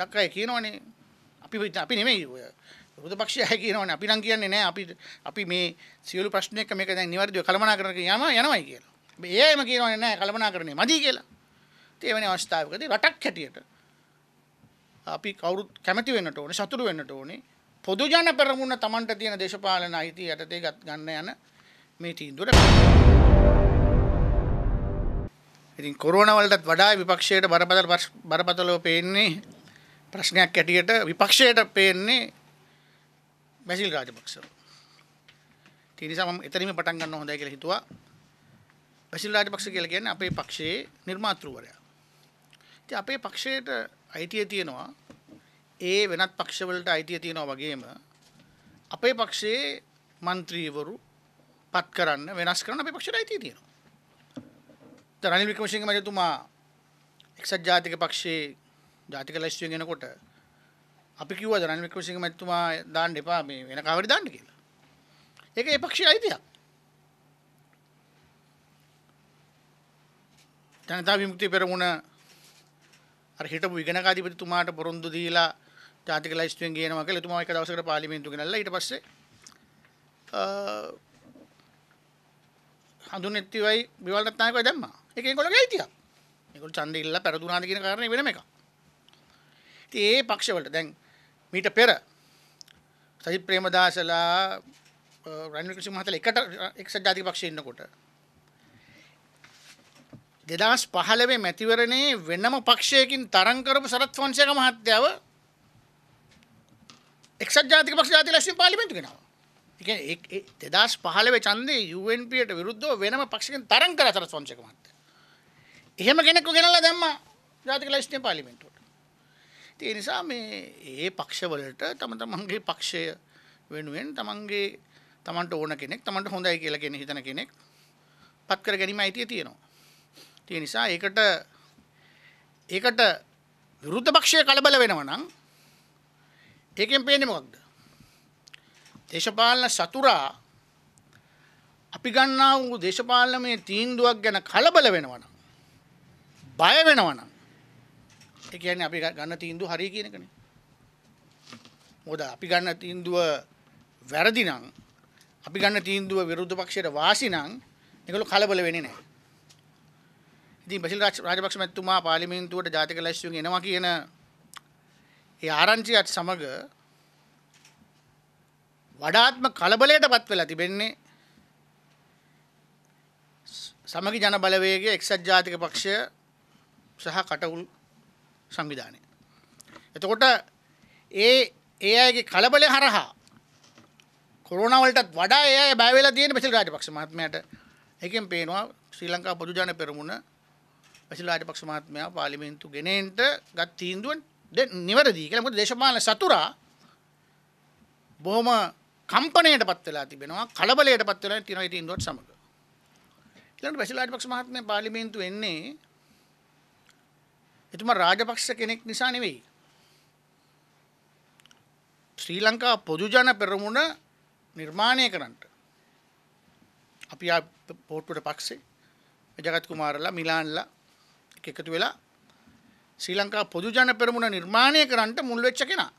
ගොඩක් අය කියනවනේ අපි අපි නෙමෙයි ඔය විරුද්ධ පක්ෂය කියනවනේ අපි නම් කියන්නේ නෑ අපි අපි මේ සියලු ප්‍රශ්න එක්ක මේක දැන් නිවැරදිව කළමනාකරන යම යනවයි කියලා. හැබැයි ඒ අයම කියනවනේ නෑ කළමනාකරණය මදි කියලා. ඉතින් එවැනි අවස්ථාවකදී රටක් හැටියට අපි කවුරුත් කැමති වෙන්නට ඕනේ සතුරු වෙන්නට ඕනේ පොදු ජන පෙරමුණ Tamanට තියෙන දේශපාලන අයිතිය යටතේ ගන්න යන මේ තීන්දුවට ඉතින් කොරෝන වලටත් වඩා විපක්ෂයට බරපතල බරපතලව පේන්නේ ප්‍රශ්නයක් ඇටියට විපක්ෂයට පේන්නේ මැසිල් රාජපක්ෂ. තිනිසම එතනම පටන් ගන්න හොඳයි කියලා හිතුවා. මැසිල් රාජපක්ෂ කියලා කියන්නේ අපේ පක්ෂයේ නිර්මාතෘවරයා. ඉතින් අපේ පක්ෂයට අයිතිය තියෙනවා ඒ වෙනත් පක්ෂවලට අයිතිය තියෙනවා වගේම අපේ පක්ෂයේ මන්ත්‍රීවරු පත් කරන්න වෙනස් කරන්න අපේ පක්ෂයට අයිතිය තියෙනවා. රනිල් වික්‍රමසිංහ මැතිතුමා එක්සත් ජාතික පක්ෂයේ ජාතික ලැස්තුවෙන් එනකොට අපි කිව්වා රනිල් වික්‍රමසිංහ මැතිතුමා දාන්න එපා මේ වෙන කවරි දාන්න කියලා. ඒක ඒ පක්ෂයේ අයිතියක්. ජනතා විමුක්ති පෙරමුණ අර හිටපු විගණකාධිපතිතුමාට පොරොන්දු දීලා ජාතික ලැස්තුවෙන් ගේනවා කියලා එතුමා එක දවසකට පාර්ලිමේන්තුව ගෙනල්ලා ඊට පස්සේ හඳුනෙත්තිවයි බිවල්ටත් නායකයෝ දැම්මා. ඒක ඒගොල්ලෝගේ අයිතියක්. ඒගොල්ලෝ ඡන්දෙ ඉල්ලලා පෙරදුනාද කියන කාරණේ වෙනම එකක්. ඉතින් ඒ පක්ෂවලට දැන් මීට පෙර සජිත් ප්‍රේමදාසලා රනිල් ක්‍රිෂ්ණ මහත්තයලා එකට එක්සත් ජාතික පක්ෂයේ ඉන්නකොට 2015 මැතිවරණේ වෙනම පක්ෂයකින් තරඟ කරපු සරත් ෆොන්සේක මහත්තයව එක්සත් ජාතික පක්ෂ ජාතික ලක්ෂණ පාර්ලිමේන්තු ගෙනාවා. ඒ කියන්නේ 2015 ඡන්දේ UNP-ට විරුද්ධව වෙනම පක්ෂයකින් තරඟ කරා සරත් ෆොන්සේක මහත්තයා. එහෙම කෙනෙක්ව ගෙනල්ලා දැම්මා ජාතික ලක්ෂණ පාර්ලිමේන්තුවට. ඒ නිසා මේ ඒ පක්ෂවලට තම තමන්ගේ පක්ෂය වෙනුවෙන් තමන්ගේ තමන්ට ඕන කෙනෙක් තමන්ට හොඳයි කියලා කෙන හිතන කෙනෙක් පත් කර ගැනීම අයිතිය තියෙනවා. තිය නිසා ඒකට ඒකට විරුද්ධ පක්ෂය කලබල වෙනවා නම් ඒකෙන් පේන්නේ මොකක්ද? දේශපාලන සතුරා අපි ගන්නා වූ දේශපාලනමය තීන්දුවක් ගැන කලබල වෙනවා නම් බය වෙනවා නම් ඒ කියන්නේ අපි ගන්න තීන්දුව හරිය කියන එකනේ. මොකද අපි ගන්න තීන්දුව වැරදි නම් අපි ගන්න තීන්දුව විරුද්ධ පක්ෂයට වාසි නම් ඒගොල්ලෝ කලබල වෙන්නේ නැහැ. ඉතින් බසිල් රාජපක්ෂ මැතිතුමා පාර්ලිමේන්තුවට ජාතික ලැයිස්තුවෙන් එනවා කියන ඒ ආරංචියත් සමග වඩාත්ම කලබලයටපත් වෙලා තිබෙන්නේ සමගි ජන බලවේගය එක්සත් ජාතික පක්ෂය සහ කටවුල් සංවිධානය. එතකොට ඒ ඒ අයගේ කලබලය හරහා කොරනවලටත් වඩා ඒ බෑවෙල දයන පෙසිල් රාජ පක්ෂ මත්මයට එකෙන් පේනවා ශ්‍රී ලංකා පොදුජන පෙරමුණ පැසිල් රාජ පක්ෂ මත්මයා පාලිමින්තු ගෙනෙන්ට ගත් තීන්දුවන් නිවරදී කියලා මොකද දේශපාලන සතුරා බොහොම කම්පණයට පත් වෙලා තිබෙනවා කලබලයට පත් වෙලා තියෙනවා ඒ තීන්දුවත් සමග ඊළඟට පැසිල් රාජ පක්ෂ මහත්මයා පාලිමේන්තු වෙන්නේ එතුමා රාජපක්ෂ කෙනෙක් නිසා නෙවෙයි. ශ්‍රී ලංකා පොදු ජන පෙරමුණ නිර්මාණය කරන්නට. අපි පෝට්ටුවට පක්ෂේ ජගත් කුමාරලා මිලාන්ලා එකතු වෙලා ශ්‍රී ලංකා පොදු ජන පෙරමුණ නිර්මාණය කරන්නට මුල් වෙච්ච කෙනා.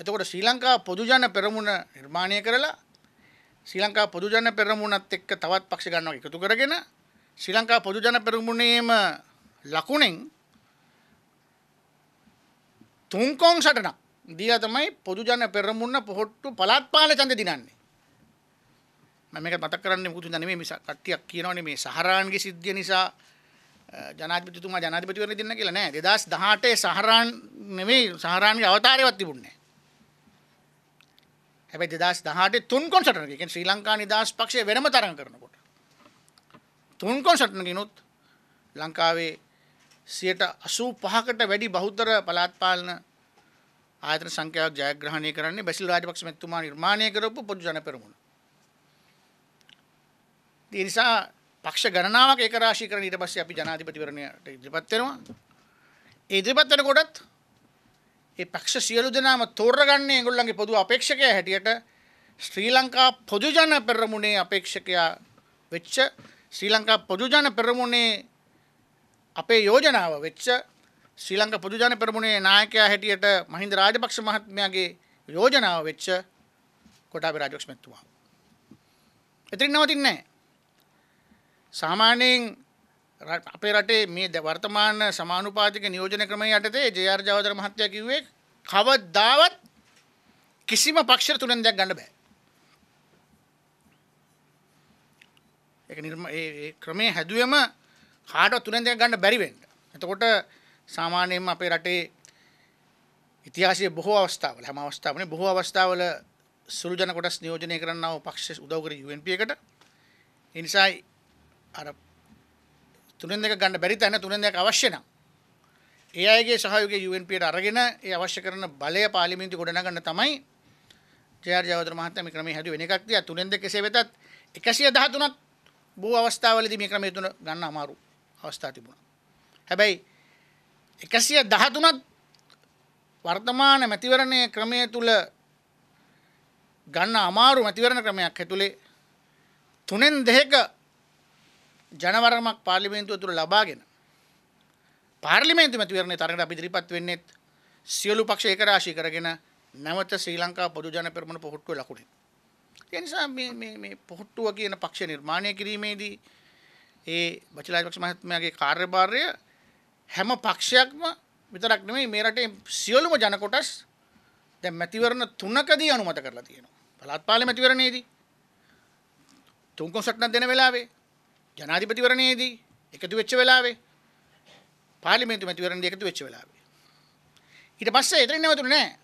එතකොට ශ්‍රී ලංකා පොදු ජන පෙරමුණ නිර්මාණය කරලා ශ්‍රී ලංකා පොදු ජන පෙරමුණත් එක්ක තවත් පක්ෂ ගන්නවා එකතු කරගෙන ශ්‍රී ලංකා පොදු ජන පෙරමුණේම ලකුණෙන් තුන්කෝන් සටනක් දීලා තමයි පොදුජන පෙරමුණ පොහොට්ටු පළාත් පාලන ඡන්දය දිනන්නේ. මම මේක මතක් කරන්නේ මුකුත් නෙමෙයි මිස කට්ටියක් කියනවනේ මේ සහරාන්ගේ සිද්ධිය නිසා ජනාධිපතිතුමා ජනාධිපතිවරණ දෙන්න කියලා නෑ 2018 සහරාන් නෙමෙයි සහරාන්ගේ අවතාරයවත් තිබුණේ නෑ. හැබැයි 2018 තුන් කොන්සර්ට් එක කියන්නේ ශ්‍රී ලංකා නිදහස් පක්ෂය වෙනම තරඟ කරනකොට තුන් කොන්සර්ට් එකනොත් ලංකාවේ සියයට අසූ පහකට වැඩි බෞද්ධර පලාත්පාලන ආයතන සංඛ්‍යාවක් ජයග්‍රහණය කරන්නේ බැසිල් රාජපක්ෂ මැතිතුමා නිර්මාණය කරපු පොදු ජනපෙරමුණ. ඒ නිසා පක්ෂ ගණනාවක් ඒකරාශී කරන ඊට පස්සේ අපි ජනාධිපතිවරණයට ඉදිරිපත් වෙනවා. ඒ ඉදිරිපත් වෙනකොටත් ඒ පක්ෂ සියලු දෙනාම තෝරගන්නේ ඒගොල්ලන්ගේ පොදු අපේක්ෂකයා හැටියට ශ්‍රී ලංකා පොදු ජන පෙරමුණේ අපේක්ෂකයා වෙච්ච ශ්‍රී ලංකා පොදු ජන පෙරමුණේ අපේ යෝජනාව වෙච්ච ශ්‍රී ලංකා පොදුජන පෙරමුණේ නායකයා හැටියට මහින්ද රාජපක්ෂ මහත්මයාගේ යෝජනාව වෙච්ච කොටාබේ රාජපක්ෂ මහත්මයා. එතරින් නවතින්නේ නැහැ. සාමාන්‍යයෙන් අපේ රටේ මේ වර්තමාන සමානුපාතික නියෝජන ක්‍රමය යටතේ ජේ.ආර්. ජවදර මහත්තයා කිව්වේ කවදාවත් කිසිම පක්ෂර තුනෙන් දෙයක් ගන්න බෑ. ඒක නිර්ම ඒ ක්‍රමයේ හැදුවෙම කාටවත් තුනෙන් දෙකක් ගන්න බැරි වෙන්න. එතකොට සාමාන්‍යයෙන්ම අපේ රටේ ඉතිහාසයේ බොහෝ අවස්ථාවල හැම අවස්ථාවකනේ බොහෝ අවස්ථාවල සුළු ජන කොටස් නියෝජනය කරන්නා වූ පක්ෂ උදව් කර UNP එකට. ඒ නිසා අර තුනෙන් දෙක ගන්න බැරි තැන තුනෙන් දෙක අවශ්‍ය නම් ඒ අයගේ සහයෝගය UNPට අරගෙන ඒ අවශ්‍ය කරන බලය පාර්ලිමේන්තු ගොඩනගන්න තමයි ජයර් ජයවර්ධන මහත්මයා මේ ක්‍රමයේ හැදුවේ වෙන එකක් තියා තුනෙන් දෙක කෙසේ වෙතත් 113ක් බොහෝ අවස්ථාවලදී මේ ක්‍රමයේ තුන ගන්න අමාරුයි. අවස්ථා තිබුණා. හැබැයි එකසිය දහතුනත් වර්තමාන මැතිවරණය ක්‍රමය තුළ ගන්න අමාරු මැතිවරණ ක්‍රමයක් ඇතුළේ තුනෙන් දෙක ජනවරමක් පාර්ලිමේන්තුව තුළ ලබාගෙන පාර්ලිමේන්තු මැතිවරණය තරඟට අපි ඉදිරිපත් වෙන්නේත් සියලු පක්ෂ ඒකරාශී කරගෙන නැවත ශ්‍රී ලංකා පොදු ජන පෙරමුණ පොහොට්ටුව ලකුණින්. ඒ නිසා මේ මේ මේ පොහොට්ටුව කියන පක්ෂ නිර්මාණය කිරීමේදී ඒ බචලාජපක්ෂ මහත්මයාගේ කාර්යභාරය හැම පක්ෂයක්ම විතරක් නෙමෙයි මේ රටේ සියලුම ජන කොටස් දැන් මැතිවරණ තුනකදී අනුමත කරලා තියෙනවා. පළාත් පාලේ මැතිවරණයේදී තුන්කොසට්න දෙන වෙලාවේ ජනාධිපතිවරණයේදී එකතු වෙච්ච වෙලාවේ පාර්ලිමේන්තු මැතිවරණයේදී එකතු වෙච්ච වෙලාවේ ඊට පස්සේ එතනින් නැවතුනේ නැහැ.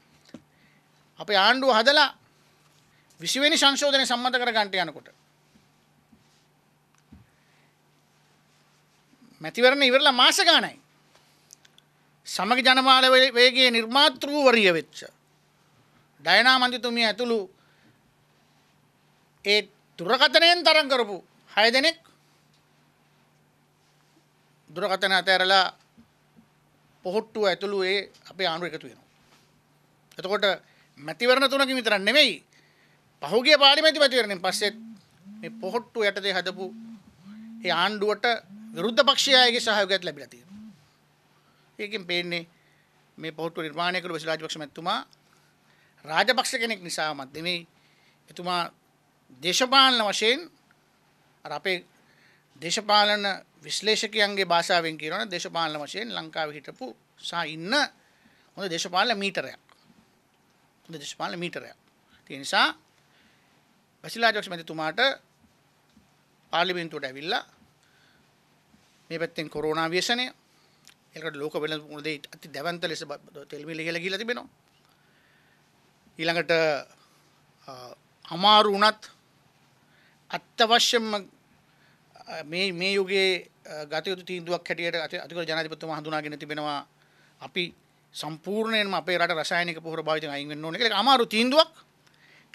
අපේ ආණ්ඩුව හදලා 20 වෙනි සංශෝධනය සම්මත කර ගන්නට යනකොට මැතිවරණ ඉවරලා මාස ගානයි. සමග ජනමාල වේගයේ නිර්මාතෘ වරිය වෙච්ච. ඩයනා මන්ත්‍රීතුමිය ඇතුළු ඒ දුරකථනයෙන් තරම් කරපු 6 දෙනෙක් දුරකථන අතහැරලා පොහොට්ටුව ඇතුළු ඒ අපේ ආණ්ඩුව එකතු වෙනවා. එතකොට මැතිවරණ තුනකින් විතරක් නෙමෙයි පහුගිය පාර්ලිමේන්තු මැතිවරණයෙන් පස්සේ මේ පොහොට්ටුව යටතේ හදපු ඒ ආණ්ඩුවට විරුද්ධ පක්ෂයේ අයගේ සහයෝගයත් ලැබිලා තියෙනවා. ඒකෙන් පේන්නේ මේ පොහොට්ටුව නිර්මාණය කළ විශාල රාජපක්ෂ මැතිතුමා රාජපක්ෂ කෙනෙක් නිසාමත් නෙමෙයි එතුමා දේශපාලන වශයෙන් අර අපේ දේශපාලන විශ්ලේෂකයන්ගේ භාෂාවෙන් කියනවනේ දේශපාලන වශයෙන් ලංකාවේ හිටපු සා ඉන්න හොඳ දේශපාලන මීටරයක්. හොඳ දේශපාලන මීටරයක්. ඒ නිසා වශිලා ජොක්ස් මැතිතුමාට පාර්ලිමේන්තුවට ඇවිල්ලා මේ පැත්තෙන් කොරෝනා ව්‍යසනය ඒකට ලෝක වෙන මුදේ අති දැවන්ත ලෙස තෙල්මිල කියලා කියලා තිබෙනවා ඊළඟට අමාරු වුණත් අත්‍යවශ්‍යම මේ මේ යුගයේ ගත යුතු තීන්දුවක් හැටියට අතිකර ජනාධිපතිතුමා හඳුනාගෙන තිබෙනවා අපි සම්පූර්ණයෙන්ම අපේ රට රසායනික පොහොර භාවිතයෙන් අයින් වෙන්න ඕනේ කියලා අමාරු තීන්දුවක්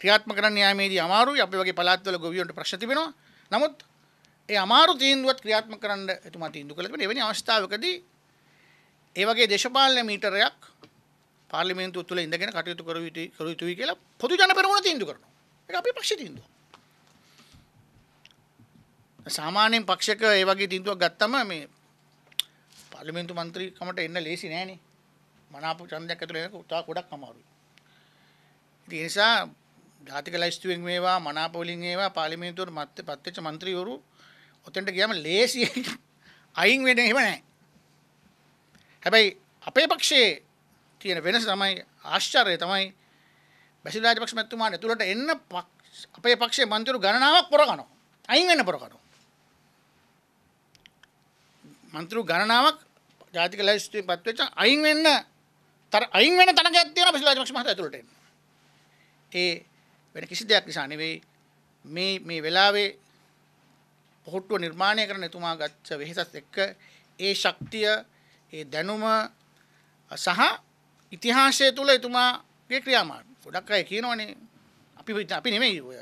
ක්‍රියාත්මක කරන්න යාමේදී අමාරුයි අපි වගේ පළාත්වල ගොවියන්ට ප්‍රශ්න තිබෙනවා නමුත් ඒ අමාරු තීන්දුවත් ක්‍රියාත්මක කරන්න එතුමා තීන්දුව කළා තිබෙන එවැනි අවස්ථාවකදී ඒ වගේ දේශපාලන මීටරයක් පාර්ලිමේන්තුව තුළ ඉඳගෙන කටයුතු කර යුතුයි කර යුතුයි කියලා පොදු ජන පෙරමුණ තීන්දුව කරනවා. ඒක අපේ පක්ෂ තීන්දුව. සාමාන්‍යයෙන් පක්ෂයක ඒ වගේ තීන්දුවක් ගත්තම මේ පාර්ලිමේන්තු മന്ത്രി කමට එන්න ලේසි නෑනේ. මනාප ඡන්දයක් ඇතුළේ එන තව ගොඩක් අමාරුයි. ඉතින් ඒ නිසා ජාතික ලයිස්තුවෙන් මේවා මනාප වලින් ඒවා පාර්ලිමේන්තුවට පත්වෙච්ච മന്ത്രിවරු ඔතෙන්ට ගියම ලේසියෙන් අයින් වෙන එහෙම නැහැ. හැබැයි අපේ පක්ෂයේ තියෙන වෙනස තමයි ආශ්චර්යය තමයි බැසිල් රාජපක්ෂ මැතිතුමා ඇතුළට එන්න අපේ පක්ෂයේ මන්ත්‍රීවරු ගණනාවක් පොරකනවා. අයින් වෙන්න පොරකනවා. මන්ත්‍රීවරු ගණනාවක් ජාතික ලැයිස්තුවේ පත් වෙච්ච අයින් වෙන්න තර අයින් වෙන තනකයක් තියෙනවා බැසිල් රාජපක්ෂ මහතා ඇතුළට එන්න. ඒ වෙන කිසි දෙයක් නිසා නෙවෙයි මේ මේ වෙලාවේ පොහොට්ටුව නිර්මාණය කරන එතුමා ගත්ත වෙහෙසත් එක්ක ඒ ශක්තිය ඒ දැනුම සහ ඉතිහාසය තුළ එතුමාගේ ක්‍රියාමාර්ග ගොඩක් අය කියනවනේ අපි අපි නෙමෙයි ඔය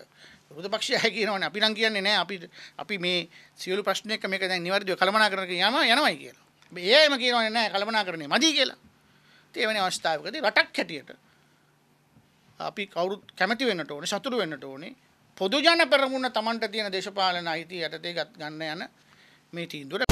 විරුද්ධ පක්ෂය කියනවනේ අපි නම් කියන්නේ නෑ අපි අපි මේ සියලු ප්‍රශ්න එක මේක දැන් නිවැරදිව කළමනාකරණය යම යනවයි කියලා. මේ ඒම කියනවනේ නෑ කළමනාකරණය මදි කියලා. ඉතින් එවැනි අවස්ථාවකදී රටක් හැටියට අපි කවුරුත් කැමති වෙන්නට ඕනේ සතුටු වෙන්නට ඕනේ පොදුජන පෙරමුණ තමන්ට තියෙන දේශපාලන අයිති යටතේ ගත් ගන්න යන මේ තීන්දුවට